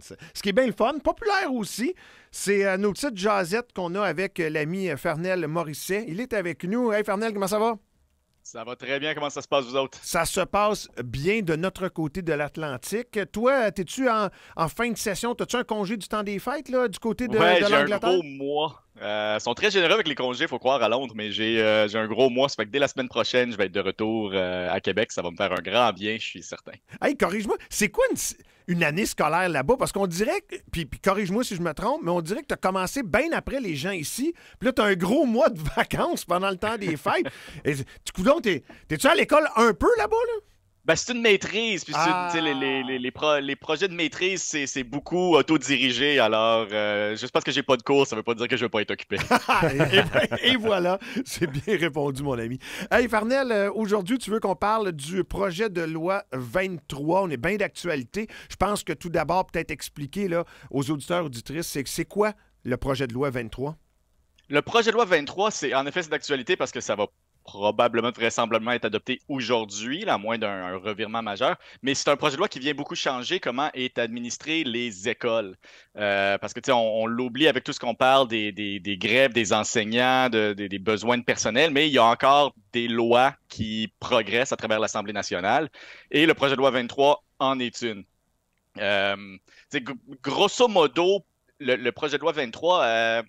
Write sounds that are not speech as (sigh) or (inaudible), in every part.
Ce qui est bien le fun, populaire aussi, c'est euh, nos petites jazettes qu'on a avec euh, l'ami euh, Fernel Morisset. Il est avec nous. Hey Fernel, comment ça va? Ça va très bien. Comment ça se passe, vous autres? Ça se passe bien de notre côté de l'Atlantique. Toi, t'es-tu en, fin de session? T'as-tu un congé du temps des fêtes, là, du côté de, ouais, j'ai un gros mois. ils sont très généreux avec les congés, il faut croire, à Londres, mais j'ai, un gros mois. Ça fait que dès la semaine prochaine, je vais être de retour à Québec. Ça va me faire un grand bien, je suis certain. Hey, corrige-moi. C'est quoi une une année scolaire là-bas? Parce qu'on dirait, puis, corrige-moi si je me trompe, mais on dirait que tu as commencé bien après les gens ici. Puis là, tu as un gros mois de (laughs) vacances pendant le temps des fêtes. Et, tu donc, t'es-tu à l'école un peu là-bas? Là? Ben, c'est une maîtrise. Puis les, ah. les, projets de maîtrise, c'est beaucoup autodirigé. Alors, euh, juste parce que j'ai pas de cours, ça veut pas dire que je vais pas être occupé. (laughs) et, voilà, c'est bien répondu, mon ami. Hey, Farnel, euh, aujourd'hui, tu veux qu'on parle du projet de loi 23. On est bien d'actualité. Je pense que tout d'abord, peut-être expliquer là, aux auditeurs, auditrices, c'est quoi le projet de loi 23? Le projet de loi 23, c'est en effet, c'est d'actualité parce que ça va probablement, vraisemblablement être adopté aujourd'hui, à moins d'un revirement majeur. Mais c'est un projet de loi qui vient beaucoup changer comment est administré les écoles. Euh, parce que, tu sais, on, l'oublie avec tout ce qu'on parle des, grèves des enseignants, des, besoins de personnel, mais il y a encore des lois qui progressent à travers l'Assemblée nationale. Et le projet de loi 23 en est une. Euh, grosso modo, le, projet de loi 23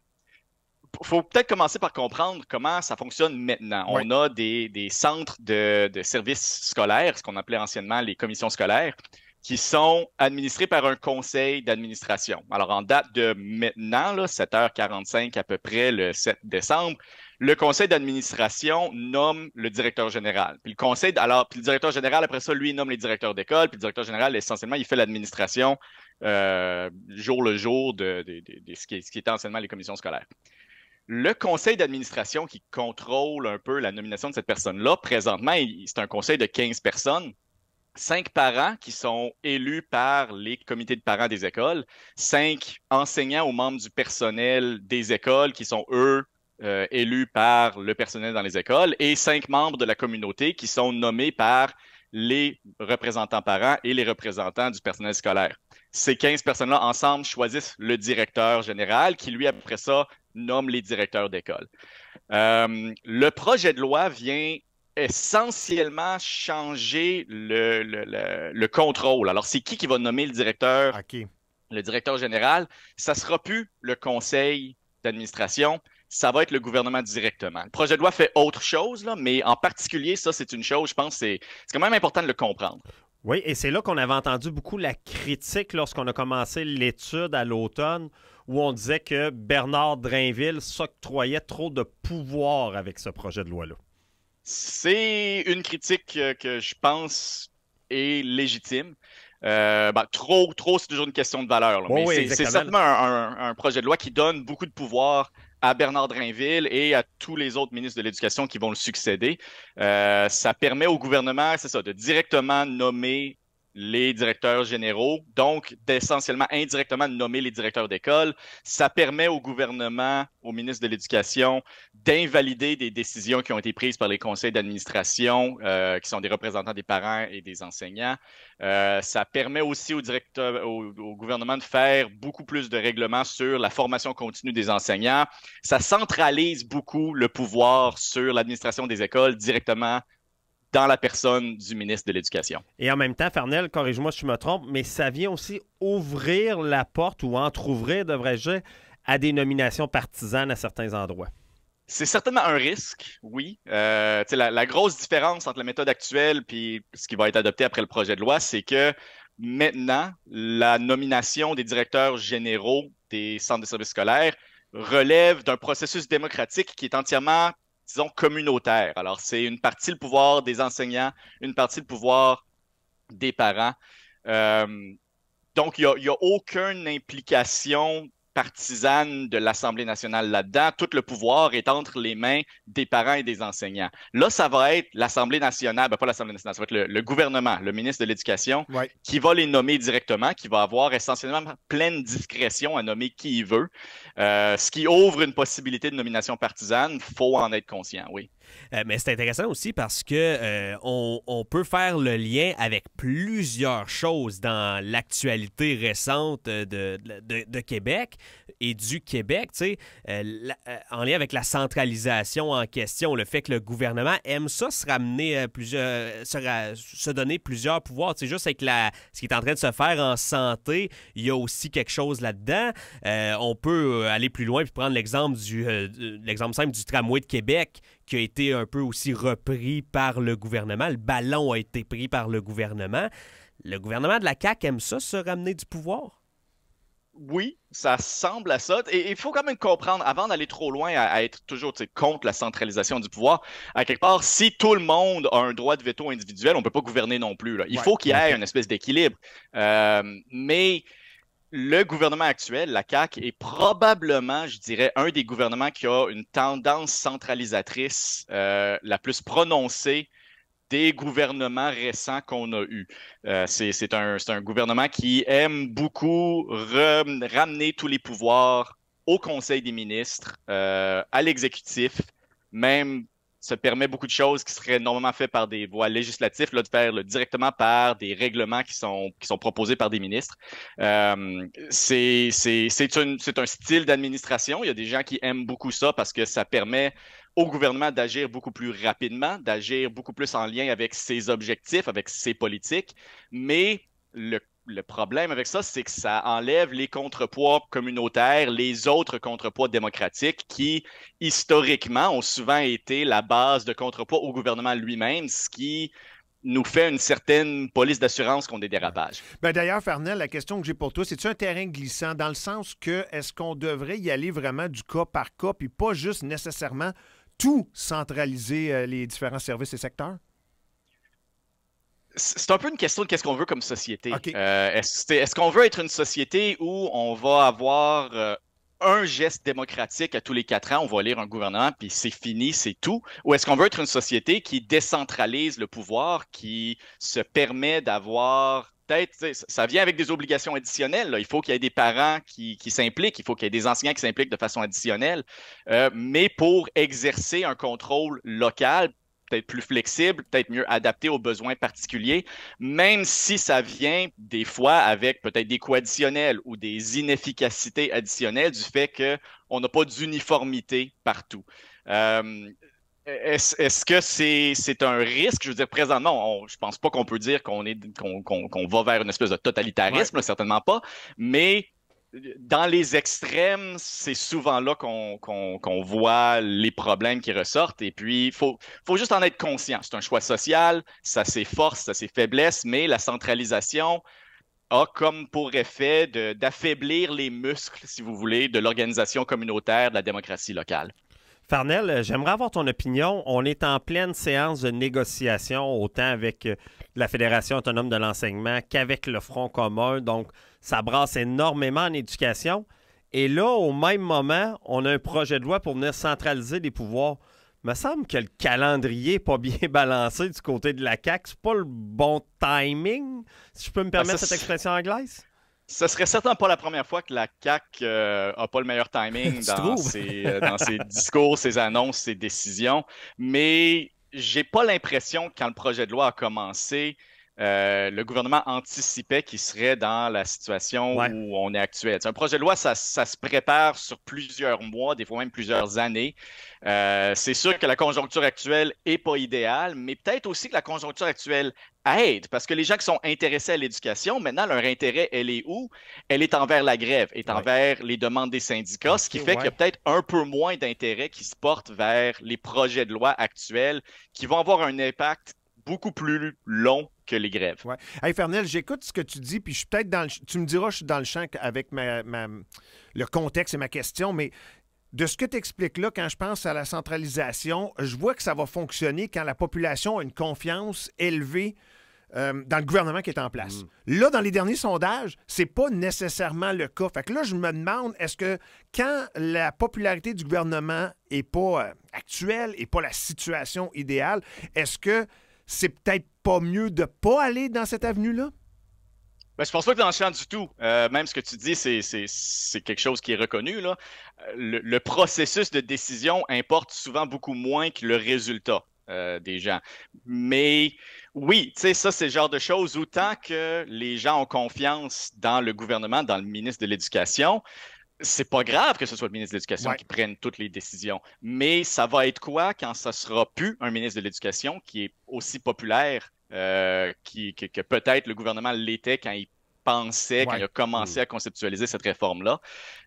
faut peut-être commencer par comprendre comment ça fonctionne maintenant. On a des, centres de, services scolaires, ce qu'on appelait anciennement les commissions scolaires, qui sont administrés par un conseil d'administration. Alors, en date de maintenant, 7h45 à peu près, le 7 décembre, le conseil d'administration nomme le directeur général. Puis le conseil, alors, puis le directeur général, après ça, lui, nomme les directeurs d'école. Puis le directeur général, essentiellement, il fait l'administration euh, jour le jour de, ce, qui, était anciennement les commissions scolaires. Le conseil d'administration qui contrôle un peu la nomination de cette personne-là, présentement, c'est un conseil de 15 personnes cinq parents qui sont élus par les comités de parents des écoles, cinq enseignants ou membres du personnel des écoles qui sont eux euh, élus par le personnel dans les écoles et cinq membres de la communauté qui sont nommés par les représentants parents et les représentants du personnel scolaire. Ces 15 personnes-là ensemble choisissent le directeur général qui, lui, après ça, nomme les directeurs d'école. Euh, le projet de loi vient essentiellement changer le, contrôle. Alors, c'est qui qui va nommer le directeur, le directeur général? Ça ne sera plus le conseil d'administration, ça va être le gouvernement directement. Le projet de loi fait autre chose, là, mais en particulier, ça, c'est une chose, je pense, c'est quand même important de le comprendre. Oui, et c'est là qu'on avait entendu beaucoup la critique lorsqu'on a commencé l'étude à l'automne où on disait que Bernard Drainville s'octroyait trop de pouvoir avec ce projet de loi-là. C'est une critique euh, que je pense est légitime. Euh, ben, trop, trop, c'est toujours une question de valeur. c'est certainement un, projet de loi qui donne beaucoup de pouvoir à Bernard Drainville et à tous les autres ministres de l'Éducation qui vont le succéder. Euh, ça permet au gouvernement, c'est ça, de directement nommer les directeurs généraux, donc d'essentiellement indirectement nommer les directeurs d'école. Ça permet au gouvernement, au ministre de l'Éducation, d'invalider des décisions qui ont été prises par les conseils d'administration, euh, qui sont des représentants des parents et des enseignants. Euh, ça permet aussi au, au, gouvernement de faire beaucoup plus de règlements sur la formation continue des enseignants. Ça centralise beaucoup le pouvoir sur l'administration des écoles directement dans la personne du ministre de l'Éducation. Et en même temps, Fernel, corrige-moi si je me trompe, mais ça vient aussi ouvrir la porte ou entr'ouvrir, devrais-je dire, à des nominations partisanes à certains endroits. C'est certainement un risque, oui. Euh, la, la, grosse différence entre la méthode actuelle et ce qui va être adopté après le projet de loi, c'est que maintenant, la nomination des directeurs généraux des centres de services scolaires relève d'un processus démocratique qui est entièrement disons, communautaire. Alors, c'est une partie le pouvoir des enseignants, une partie du pouvoir des parents. Euh, donc, il n'y a, a, aucune implication partisane de l'Assemblée nationale là-dedans. Tout le pouvoir est entre les mains des parents et des enseignants. Là, ça va être l'Assemblée nationale, ben, pas l'Assemblée nationale, ça va être le, gouvernement, le ministre de l'Éducation, qui va les nommer directement, qui va avoir essentiellement pleine discrétion à nommer qui il veut, euh, ce qui ouvre une possibilité de nomination partisane. faut en être conscient, oui. Euh, mais c'est intéressant aussi parce que euh, on, peut faire le lien avec plusieurs choses dans l'actualité récente euh, de, Québec et du Québec, tu sais, en lien avec la centralisation en question, le fait que le gouvernement aime ça se ramener plusieurs, se, donner plusieurs pouvoirs, juste avec ce qui est en train de se faire en santé, il y a aussi quelque chose là-dedans. on peut aller plus loin et prendre l'exemple du l'exemple simple du tramway de Québec qui a été un peu aussi repris par le gouvernement. Le ballon a été pris par le gouvernement. Le gouvernement de la CAQ aime ça, se ramener du pouvoir? Oui, ça semble à ça. Et il faut quand même comprendre, avant d'aller trop loin à, être toujours contre la centralisation du pouvoir, à quelque part, si tout le monde a un droit de veto individuel, on ne peut pas gouverner non plus. Il faut qu'il y ait une espèce d'équilibre. Euh, mais le gouvernement actuel, la CAC, est probablement, je dirais, un des gouvernements qui a une tendance centralisatrice euh, la plus prononcée des gouvernements récents qu'on a eus. Euh, c'est un, gouvernement qui aime beaucoup ramener tous les pouvoirs au Conseil des ministres, euh, à l'exécutif, même ça permet beaucoup de choses qui seraient normalement faites par des voies législatives, là, de faire directement par des règlements qui sont, qui sont proposés par des ministres. Euh, c'est un style d'administration. Il y a des gens qui aiment beaucoup ça parce que ça permet au gouvernement d'agir beaucoup plus rapidement, d'agir beaucoup plus en lien avec ses objectifs, avec ses politiques, mais le le problème avec ça, c'est que ça enlève les contrepoids communautaires, les autres contrepoids démocratiques qui, historiquement, ont souvent été la base de contrepoids au gouvernement lui-même, ce qui nous fait une certaine police d'assurance qu'on des dérapages. Ben D'ailleurs, Fernel, la question que j'ai pour toi, c'est-tu un terrain glissant dans le sens que est-ce qu'on devrait y aller vraiment du cas par cas, puis pas juste nécessairement tout centraliser euh, les différents services et secteurs? C'est un peu une question de qu'est-ce qu'on veut comme société. Euh, est-ce, qu'on veut être une société où on va avoir euh, un geste démocratique à tous les quatre ans, on va élire un gouvernement, puis c'est fini, c'est tout? Ou est-ce qu'on veut être une société qui décentralise le pouvoir, qui se permet d'avoir peut-être, ça vient avec des obligations additionnelles. Il faut qu'il y ait des parents qui, s'impliquent, il faut qu'il y ait des enseignants qui s'impliquent de façon additionnelle. Euh, mais pour exercer un contrôle local, peut-être plus flexible, peut-être mieux adapté aux besoins particuliers, même si ça vient des fois avec peut-être des coûts additionnels ou des inefficacités additionnelles du fait qu'on n'a pas d'uniformité partout. Euh, est-ce, que c'est, c'est un risque? Je veux dire, présentement, je je pense pas qu'on peut dire qu'on est qu'on, va vers une espèce de totalitarisme, certainement pas, mais dans les extrêmes, c'est souvent là qu'on voit les problèmes qui ressortent. Et puis, il faut, juste en être conscient. C'est un choix social, ça ses forces, ça ses faiblesses, mais la centralisation a comme pour effet d'affaiblir les muscles, si vous voulez, de l'organisation communautaire de la démocratie locale. Farnel, euh, j'aimerais avoir ton opinion. On est en pleine séance de négociation, autant avec euh, la Fédération autonome de l'enseignement qu'avec le Front commun. Donc, ça brasse énormément en éducation. Et là, au même moment, on a un projet de loi pour venir centraliser les pouvoirs. Il me semble que le calendrier n'est pas bien (laughs) balancé du côté de la CAQ. C'est pas le bon timing, si je peux me ben, permettre cette expression anglaise. Ce serait certainement pas la première fois que la CAQ n'a euh, pas le meilleur timing (laughs) euh, dans, ses, (laughs) discours, ses annonces, ses décisions. Mais j'ai pas l'impression que quand le projet de loi a commencé, euh, le gouvernement anticipait qu'il serait dans la situation où on est actuel. un projet de loi, ça, se prépare sur plusieurs mois, des fois même plusieurs années. Euh, c'est sûr que la conjoncture actuelle n'est pas idéale, mais peut-être aussi que la conjoncture actuelle aide, parce que les gens qui sont intéressés à l'éducation, maintenant, leur intérêt, elle est où? Elle est envers la grève, est envers les demandes des syndicats, ce qui fait qu'il y a peut-être un peu moins d'intérêt qui se porte vers les projets de loi actuels qui vont avoir un impact beaucoup plus long les grèves. Ouais. Hey, Fernel, j'écoute ce que tu dis, puis je suis peut-être dans le... Tu me diras, je suis dans le champ avec ma, le contexte et ma question, mais de ce que tu expliques là, quand je pense à la centralisation, je vois que ça va fonctionner quand la population a une confiance élevée euh, dans le gouvernement qui est en place. Mm. Là, dans les derniers sondages, c'est pas nécessairement le cas. Fait que là, je me demande, est-ce que quand la popularité du gouvernement est pas euh, actuelle et pas la situation idéale, est-ce que c'est peut-être pas mieux de pas aller dans cette avenue-là? Ben, je pense pas que dans le champ du tout. Euh, même ce que tu dis, c'est quelque chose qui est reconnu. Là. Euh, le, processus de décision importe souvent beaucoup moins que le résultat euh, des gens. Mais oui, tu sais, ça, c'est le genre de choses autant que les gens ont confiance dans le gouvernement, dans le ministre de l'Éducation, c'est pas grave que ce soit le ministre de l'Éducation qui prenne toutes les décisions, mais ça va être quoi quand ça sera plus un ministre de l'Éducation qui est aussi populaire euh, qui, que, peut-être le gouvernement l'était quand il pensait, quand il a commencé à conceptualiser cette réforme-là.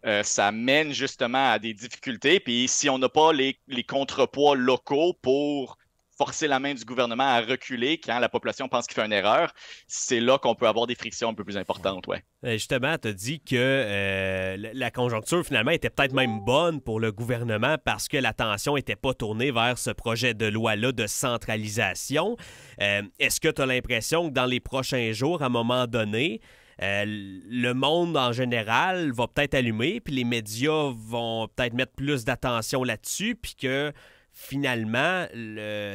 Euh, ça mène justement à des difficultés. Puis si on n'a pas les, les contrepoids locaux pour forcer la main du gouvernement à reculer quand la population pense qu'il fait une erreur, c'est là qu'on peut avoir des frictions un peu plus importantes, ouais. Euh, justement, tu as dit que euh, la conjoncture, finalement, était peut-être même bonne pour le gouvernement parce que l'attention n'était pas tournée vers ce projet de loi-là de centralisation. Euh, est-ce que tu as l'impression que dans les prochains jours, à un moment donné, le monde en général va peut-être allumer, puis les médias vont peut-être mettre plus d'attention là-dessus, puis que finalement,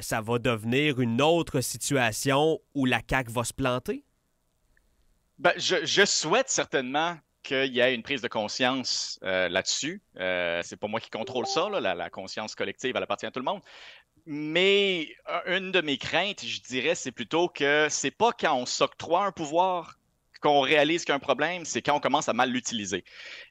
ça va devenir une autre situation où la CAQ va se planter? Ben, je, souhaite certainement qu'il y ait une prise de conscience euh, là-dessus. Euh, c'est pas moi qui contrôle ça, la, conscience collective, elle appartient à tout le monde. Mais une de mes craintes, je dirais, c'est plutôt que c'est pas quand on s'octroie un pouvoir qu'on réalise qu'il y a un problème, c'est quand on commence à mal l'utiliser.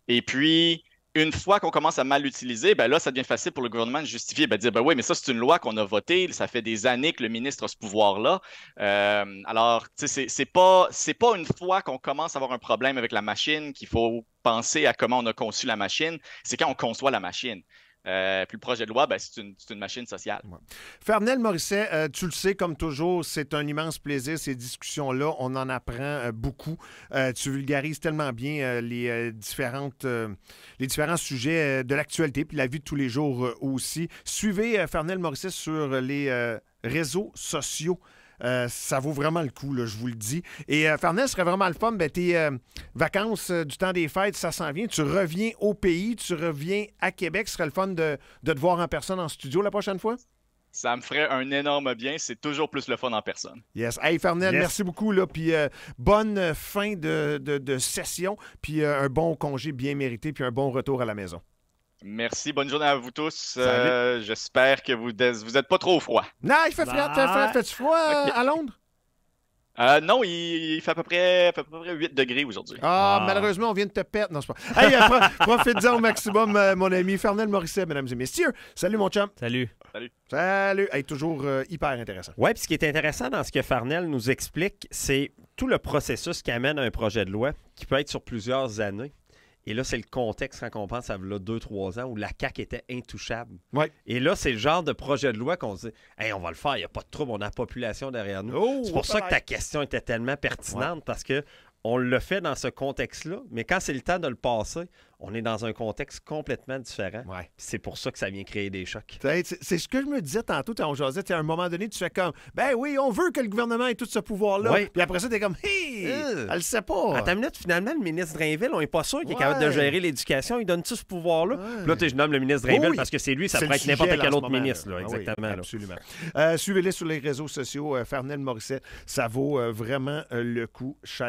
Et puis, une fois qu'on commence à mal l'utiliser, ben là, ça devient facile pour le gouvernement de justifier, ben, de dire, ben oui, mais ça, c'est une loi qu'on a votée, ça fait des années que le ministre a ce pouvoir-là. Euh, alors, tu sais, c'est pas, pas une fois qu'on commence à avoir un problème avec la machine qu'il faut penser à comment on a conçu la machine, c'est quand on conçoit la machine. Euh, le projet de loi, ben, c'est une, machine sociale. Fernel Morisset, euh, tu le sais, comme toujours, c'est un immense plaisir, ces discussions-là. On en apprend euh, beaucoup. Euh, tu vulgarises tellement bien les, différentes, les différents sujets de l'actualité, puis la vie de tous les jours aussi. Suivez Fernel Morisset sur les réseaux sociaux. Euh, ça vaut vraiment le coup, je vous le dis. Et euh, ce serait vraiment le fun. Ben, tes euh, vacances euh, du temps des fêtes, ça s'en vient. Tu reviens au pays, tu reviens à Québec. Ce serait le fun de, de te voir en personne en studio la prochaine fois. Ça me ferait un énorme bien. C'est toujours plus le fun en personne. Yes. Hey, Fernel, merci beaucoup. puis bonne fin de, session. Puis un bon congé bien mérité. Puis un bon retour à la maison. Merci, bonne journée à vous tous. Euh, j'espère que vous n'êtes pas trop froid. Non, il fait froid. froid bah. euh, à Londres? Euh, non, il, fait à peu près, 8 degrés aujourd'hui. Ah, ah, malheureusement, on vient de te perdre. Non, ce pas. Hey, (laughs) profite-en au maximum, mon ami Farnell Morisset, mesdames et messieurs. Salut, mon chum. Salut. Salut. Salut. toujours hyper intéressant. Oui, puis ce qui est intéressant dans ce que Farnell nous explique, c'est tout le processus qui amène un projet de loi qui peut être sur plusieurs années. Et là, c'est le contexte quand on pense à 2-3 ans où la CAQ était intouchable. Et là, c'est le genre de projet de loi qu'on se dit on va le faire, il n'y a pas de trouble, on a la population derrière nous. Oh, c'est pour ça que ta question était tellement pertinente parce que on le fait dans ce contexte-là, mais quand c'est le temps de le passer, on est dans un contexte complètement différent. C'est pour ça que ça vient créer des chocs. C'est ce que je me disais tantôt on jasait. À un moment donné, tu fais comme Ben oui, on veut que le gouvernement ait tout ce pouvoir-là. Puis après ça, t'es comme Hé, euh. elle le sait pas. À ta minute, finalement, le ministre Drainville, on n'est pas sûr qu'il est capable de gérer l'éducation. Il donne tout ce pouvoir-là là, je nomme le ministre Drainville parce que c'est lui, ça pourrait être n'importe quel autre ministre. Ah exactement. absolument. Euh, suivez-les sur les réseaux sociaux. Euh, Morisset. Morissette, ça vaut euh, vraiment le coup cher.